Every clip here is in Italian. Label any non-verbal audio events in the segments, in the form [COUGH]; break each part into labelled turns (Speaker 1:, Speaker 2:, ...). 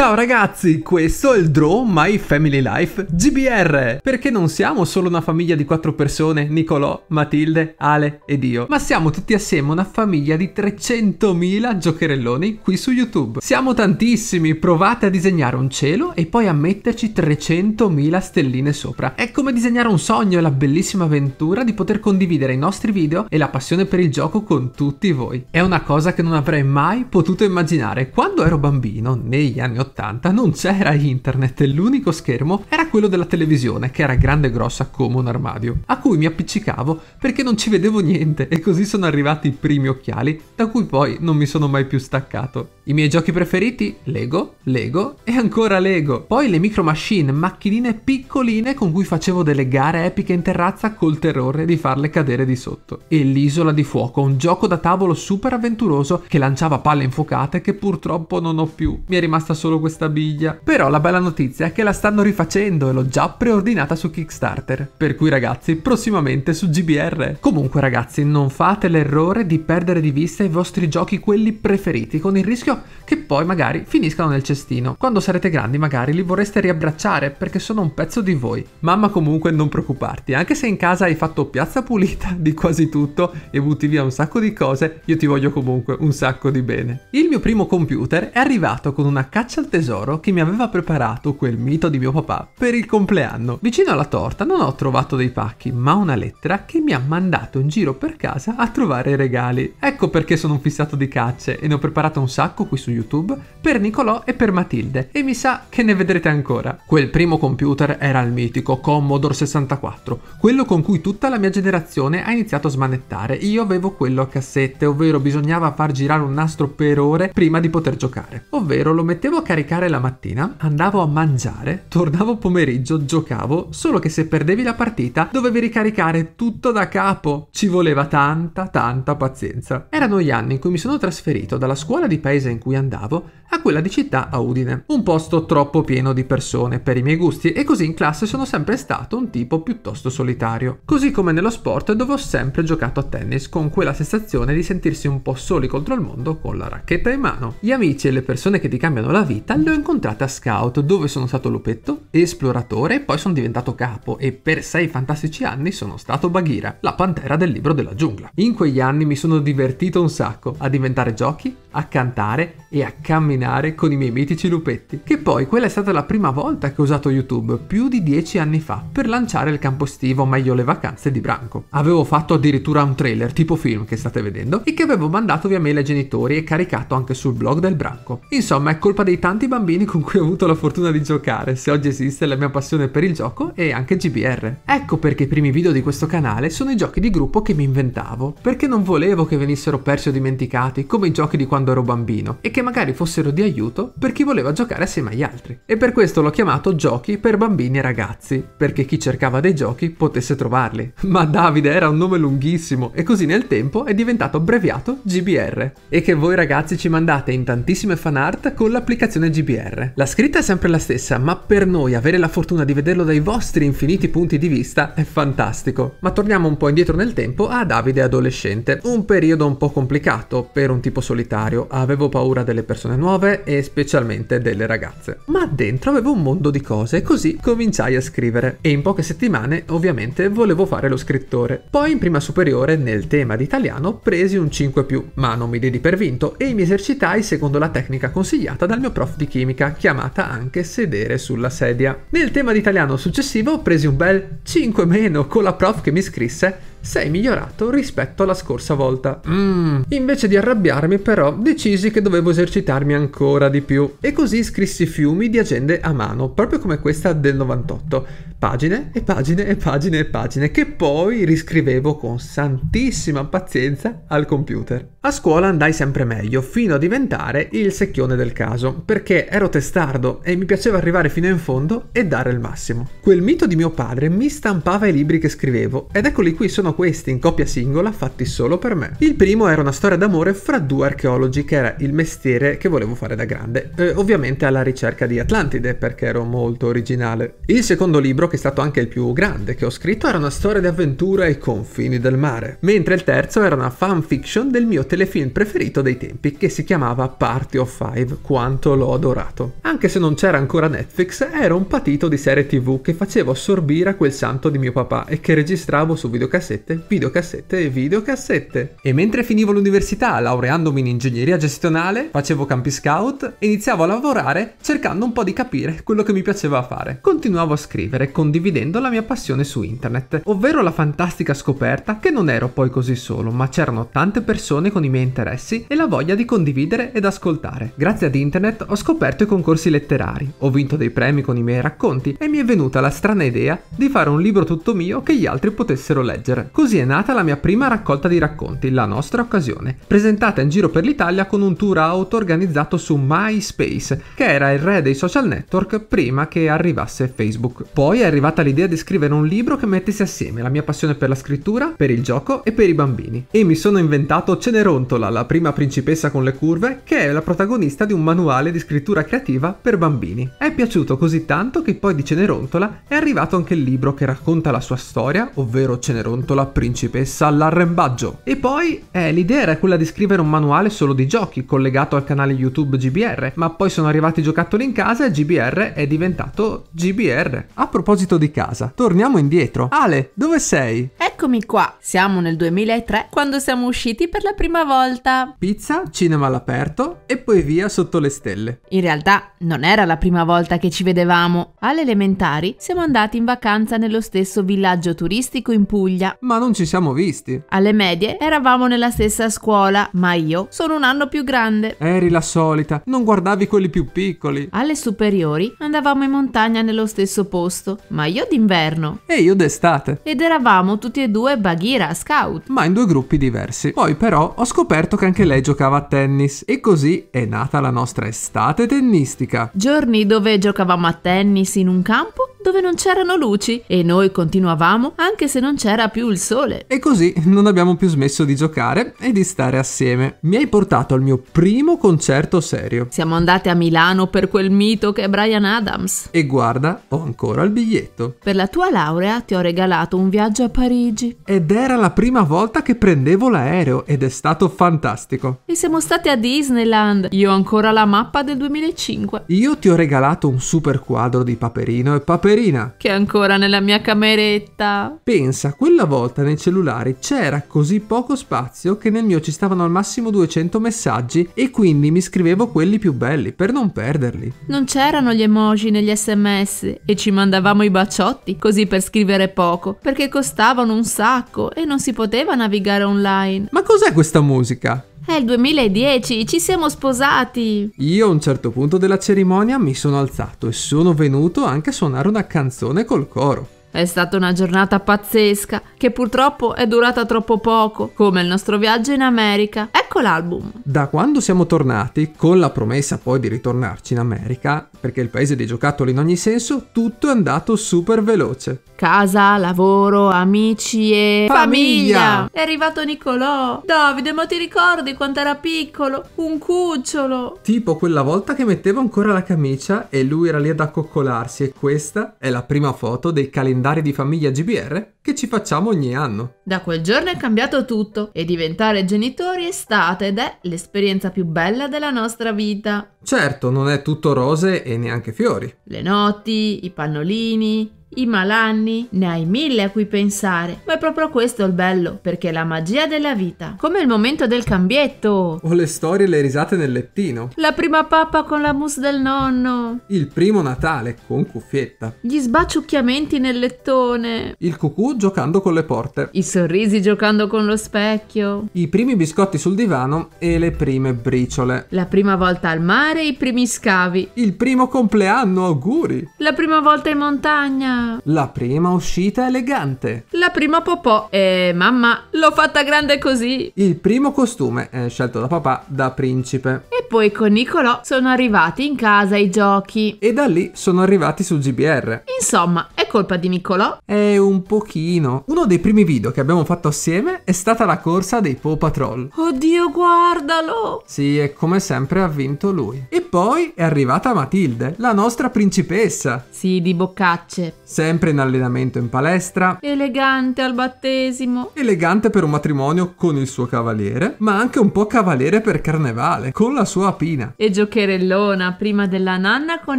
Speaker 1: Ciao ragazzi, questo è il Draw My Family Life GBR, perché non siamo solo una famiglia di quattro persone, Nicolò, Matilde, Ale ed io, ma siamo tutti assieme una famiglia di 300.000 giocherelloni qui su YouTube. Siamo tantissimi, provate a disegnare un cielo e poi a metterci 300.000 stelline sopra. È come disegnare un sogno e la bellissima avventura di poter condividere i nostri video e la passione per il gioco con tutti voi. È una cosa che non avrei mai potuto immaginare quando ero bambino, negli anni 80 80 non c'era internet e l'unico schermo era quello della televisione, che era grande e grossa come un armadio, a cui mi appiccicavo perché non ci vedevo niente e così sono arrivati i primi occhiali, da cui poi non mi sono mai più staccato. I miei giochi preferiti? Lego, Lego e ancora Lego. Poi le micro machine, macchinine piccoline con cui facevo delle gare epiche in terrazza col terrore di farle cadere di sotto. E l'isola di fuoco, un gioco da tavolo super avventuroso che lanciava palle infuocate che purtroppo non ho più. Mi è rimasta solo solo questa biglia. Però la bella notizia è che la stanno rifacendo e l'ho già preordinata su Kickstarter. Per cui ragazzi, prossimamente su GBR. Comunque ragazzi, non fate l'errore di perdere di vista i vostri giochi quelli preferiti con il rischio che poi magari finiscano nel cestino. Quando sarete grandi magari li vorreste riabbracciare perché sono un pezzo di voi. Mamma comunque non preoccuparti, anche se in casa hai fatto piazza pulita [LAUGHS] di quasi tutto e butti via un sacco di cose, io ti voglio comunque un sacco di bene. Il mio primo computer è arrivato con una caccia al tesoro che mi aveva preparato quel mito di mio papà per il compleanno. Vicino alla torta non ho trovato dei pacchi, ma una lettera che mi ha mandato in giro per casa a trovare regali. Ecco perché sono un fissato di cacce e ne ho preparato un sacco qui su YouTube per Nicolò e per Matilde e mi sa che ne vedrete ancora. Quel primo computer era il mitico Commodore 64, quello con cui tutta la mia generazione ha iniziato a smanettare. Io avevo quello a cassette, ovvero bisognava far girare un nastro per ore prima di poter giocare. Ovvero lo mettevo a caricare la mattina, andavo a mangiare, tornavo pomeriggio, giocavo, solo che se perdevi la partita dovevi ricaricare tutto da capo. Ci voleva tanta, tanta pazienza. Erano gli anni in cui mi sono trasferito dalla scuola di paese in cui andavo a quella di città a Udine. Un posto troppo pieno di persone per i miei gusti e così in classe sono sempre stato un tipo piuttosto solitario. Così come nello sport dove ho sempre giocato a tennis con quella sensazione di sentirsi un po' soli contro il mondo con la racchetta in mano. Gli amici e le persone che ti cambiano la vita le ho incontrate a Scout dove sono stato lupetto, esploratore e poi sono diventato capo e per sei fantastici anni sono stato Bagheera, la pantera del libro della giungla. In quegli anni mi sono divertito un sacco a diventare giochi, a cantare e a camminare camminare con i miei mitici lupetti. Che poi quella è stata la prima volta che ho usato YouTube, più di dieci anni fa, per lanciare il campo estivo, meglio le vacanze di Branco. Avevo fatto addirittura un trailer, tipo film che state vedendo, e che avevo mandato via mail ai genitori e caricato anche sul blog del Branco. Insomma, è colpa dei tanti bambini con cui ho avuto la fortuna di giocare, se oggi esiste la mia passione per il gioco e anche GBR. Ecco perché i primi video di questo canale sono i giochi di gruppo che mi inventavo, perché non volevo che venissero persi o dimenticati come i giochi di quando ero bambino, e che magari fossero servivano di aiuto per chi voleva giocare assieme agli altri. E per questo l'ho chiamato Giochi per bambini e ragazzi, perché chi cercava dei giochi potesse trovarli. [LAUGHS] Ma Davide era un nome lunghissimo e così nel tempo è diventato abbreviato GBR. E che voi ragazzi ci mandate in tantissime fan art con l'applicazione GBR. La scritta è sempre la stessa, ma per noi avere la fortuna di vederlo dai vostri infiniti punti di vista è fantastico. Ma torniamo un po' indietro nel tempo a Davide adolescente. Un periodo un po' complicato per un tipo solitario. Avevo paura delle persone nuove nuove e specialmente delle ragazze. Ma dentro avevo un mondo di cose e così cominciai a scrivere. E in poche settimane ovviamente volevo fare lo scrittore. Poi in prima superiore nel tema di italiano presi un 5 più, ma non mi diedi per vinto e mi esercitai secondo la tecnica consigliata dal mio prof di chimica, chiamata anche sedere sulla sedia. Nel tema di italiano successivo presi un bel 5 meno con la prof che mi scrisse sei migliorato rispetto alla scorsa volta. Mm. Invece di arrabbiarmi però decisi che dovevo esercitarmi ancora di più e così scrissi fiumi di agende a mano, proprio come questa del 98. Pagine e pagine e pagine e pagine che poi riscrivevo con santissima pazienza al computer. A scuola andai sempre meglio fino a diventare il secchione del caso perché ero testardo e mi piaceva arrivare fino in fondo e dare il massimo. Quel mito di mio padre mi stampava i libri che scrivevo ed eccoli qui sono sono questi in coppia singola fatti solo per me. Il primo era una storia d'amore fra due archeologi che era il mestiere che volevo fare da grande, eh, ovviamente alla ricerca di Atlantide perché ero molto originale. Il secondo libro, che è stato anche il più grande che ho scritto, era una storia di avventura ai confini del mare, mentre il terzo era una fanfiction del mio telefilm preferito dei tempi che si chiamava Party of Five, quanto l'ho adorato. Anche se non c'era ancora Netflix, ero un patito di serie tv che facevo assorbire a quel santo di mio papà e che registravo su videocassette videocassette, videocassette e videocassette. E mentre finivo l'università laureandomi in ingegneria gestionale, facevo campi scout e iniziavo a lavorare cercando un po' di capire quello che mi piaceva fare. Continuavo a scrivere condividendo la mia passione su internet, ovvero la fantastica scoperta che non ero poi così solo, ma c'erano tante persone con i miei interessi e la voglia di condividere ed ascoltare. Grazie ad internet ho scoperto i concorsi letterari, ho vinto dei premi con i miei racconti e mi è venuta la strana idea di fare un libro tutto mio che gli altri potessero leggere. Così è nata la mia prima raccolta di racconti, La nostra occasione, presentata in giro per l'Italia con un tour auto organizzato su MySpace, che era il re dei social network prima che arrivasse Facebook. Poi è arrivata l'idea di scrivere un libro che mettesse assieme la mia passione per la scrittura, per il gioco e per i bambini. E mi sono inventato Cenerontola, la prima principessa con le curve, che è la protagonista di un manuale di scrittura creativa per bambini. È piaciuto così tanto che poi di Cenerontola è arrivato anche il libro che racconta la sua storia, ovvero Cenerontola la principessa all'arrembaggio. E poi, eh, l'idea era quella di scrivere un manuale solo di giochi, collegato al canale YouTube GBR, ma poi sono arrivati i giocattoli in casa e GBR è diventato GBR. A proposito di casa, torniamo indietro. Ale, dove sei? Eccomi
Speaker 2: qua, siamo nel 2003, quando siamo usciti per la prima volta. Pizza,
Speaker 1: cinema all'aperto e poi via sotto le stelle.
Speaker 2: In realtà non era la prima volta che ci vedevamo. Alle elementari siamo andati in vacanza nello stesso villaggio turistico in Puglia ma
Speaker 1: non ci siamo visti.
Speaker 2: Alle medie eravamo nella stessa scuola, ma io sono un anno più grande.
Speaker 1: Eri la solita, non guardavi quelli più piccoli.
Speaker 2: Alle superiori andavamo in montagna nello stesso posto, ma io d'inverno.
Speaker 1: E io d'estate.
Speaker 2: Ed eravamo tutti e due Bagheera Scout.
Speaker 1: Ma in due gruppi diversi. Poi però ho scoperto che anche lei giocava a tennis e così è nata la nostra estate tennistica.
Speaker 2: Giorni dove giocavamo a tennis in un campo dove non c'erano luci e noi continuavamo anche se non c'era più il sole.
Speaker 1: E così non abbiamo più smesso di giocare e di stare assieme. Mi hai portato al mio primo concerto serio.
Speaker 2: Siamo andate a Milano per quel mito che è Brian Adams.
Speaker 1: E guarda, ho ancora il biglietto.
Speaker 2: Per la tua laurea ti ho regalato un viaggio a Parigi. Ed
Speaker 1: era la prima volta che prendevo l'aereo ed è stato fantastico.
Speaker 2: E siamo state a Disneyland. Io ho ancora la mappa del 2005.
Speaker 1: Io ti ho regalato un super quadro di Paperino e Paperino Luperina.
Speaker 2: Che è ancora nella mia cameretta.
Speaker 1: Pensa, quella volta nei cellulari c'era così poco spazio che nel mio ci stavano al massimo 200 messaggi e quindi mi scrivevo quelli più belli per non perderli.
Speaker 2: Non c'erano gli emoji negli sms e ci mandavamo i baciotti così per scrivere poco perché costavano un sacco e non si poteva navigare online. Ma
Speaker 1: cos'è questa musica?
Speaker 2: È il 2010, ci siamo sposati!
Speaker 1: Io a un certo punto della cerimonia mi sono alzato e sono venuto anche a suonare una canzone col coro.
Speaker 2: È stata una giornata pazzesca che purtroppo è durata troppo poco, come il nostro viaggio in America. Ecco l'album.
Speaker 1: Da quando siamo tornati, con la promessa poi di ritornarci in America, perché il paese dei giocattoli in ogni senso, tutto è andato super veloce.
Speaker 2: Casa, lavoro, amici e famiglia. È arrivato Nicolò. Davide, ma ti ricordi quando era piccolo? Un cucciolo.
Speaker 1: Tipo quella volta che mettevo ancora la camicia e lui era lì ad accoccolarsi e questa è la prima foto del calendario calendario di famiglia GBR che ci facciamo ogni anno.
Speaker 2: Da quel giorno è cambiato tutto e diventare genitori è stata ed è l'esperienza più bella della nostra vita.
Speaker 1: Certo, non è tutto rose e neanche fiori. Le
Speaker 2: notti, i pannolini, i malanni, ne hai mille a cui pensare, ma è proprio questo il bello, perché è la magia della vita. Come il momento del cambietto.
Speaker 1: O le storie e le risate nel lettino.
Speaker 2: La prima pappa con la mousse del nonno.
Speaker 1: Il primo Natale con cuffietta.
Speaker 2: Gli sbaciucchiamenti nel lettone.
Speaker 1: Il cucù giocando con le porte. I
Speaker 2: sorrisi giocando con lo specchio.
Speaker 1: I primi biscotti sul divano e le prime briciole.
Speaker 2: La prima volta al mare, e i primi scavi. Il
Speaker 1: primo compleanno, auguri.
Speaker 2: La prima volta in montagna.
Speaker 1: La prima uscita elegante.
Speaker 2: La prima popò. Eh, mamma, l'ho fatta grande così.
Speaker 1: Il primo costume eh, scelto da papà da principe.
Speaker 2: E poi con Nicolò sono arrivati in casa i giochi. E da
Speaker 1: lì sono arrivati su GBR. Insomma, è
Speaker 2: colpa di Nicolò?
Speaker 1: È un pochino. Uno dei primi video che abbiamo fatto assieme è stata la corsa dei Paw Patrol.
Speaker 2: Oddio, guardalo!
Speaker 1: Sì, e come sempre ha vinto lui. E poi è arrivata Matilde, la nostra principessa. Sì, di boccacce sempre in allenamento in palestra.
Speaker 2: Elegante al battesimo.
Speaker 1: Elegante per un matrimonio con il suo cavaliere, ma anche un po' cavaliere per carnevale, con la sua pina.
Speaker 2: E giocherellona prima della nanna con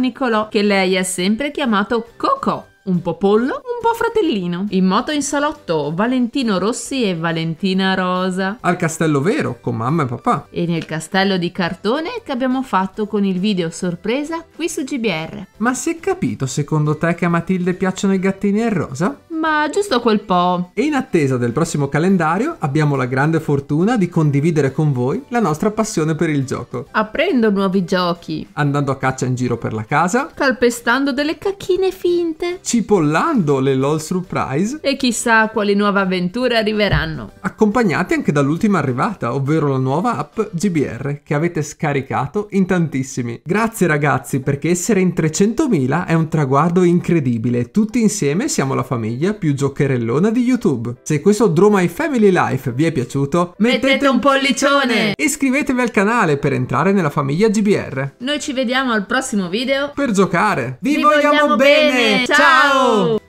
Speaker 2: Nicolò, che lei ha sempre chiamato Cocò un po' pollo, un po' fratellino. In moto in salotto Valentino Rossi e Valentina Rosa.
Speaker 1: Al castello vero con mamma e papà.
Speaker 2: E nel castello di cartone che abbiamo fatto con il video sorpresa qui su GBR.
Speaker 1: Ma si è capito secondo te che a Matilde piacciono i gattini e rosa? ma giusto quel po'. E in attesa del prossimo calendario abbiamo la grande fortuna di condividere con voi la nostra passione per il gioco.
Speaker 2: Aprendo nuovi giochi.
Speaker 1: Andando a caccia in giro per la casa.
Speaker 2: Calpestando delle cacchine finte.
Speaker 1: Cipollando le LOL Surprise.
Speaker 2: E chissà quali nuove avventure arriveranno.
Speaker 1: Accompagnati anche dall'ultima arrivata, ovvero la nuova app GBR che avete scaricato in tantissimi. Grazie ragazzi perché essere in 300.000 è un traguardo incredibile. Tutti insieme siamo la famiglia regia più giocherellona di YouTube. Se questo Draw My Family Life vi è piaciuto, mettete, mettete un pollicione! E iscrivetevi al canale per entrare nella famiglia GBR.
Speaker 2: Noi ci vediamo al prossimo video
Speaker 1: per giocare. Vi, vi vogliamo, vogliamo bene! bene! Ciao!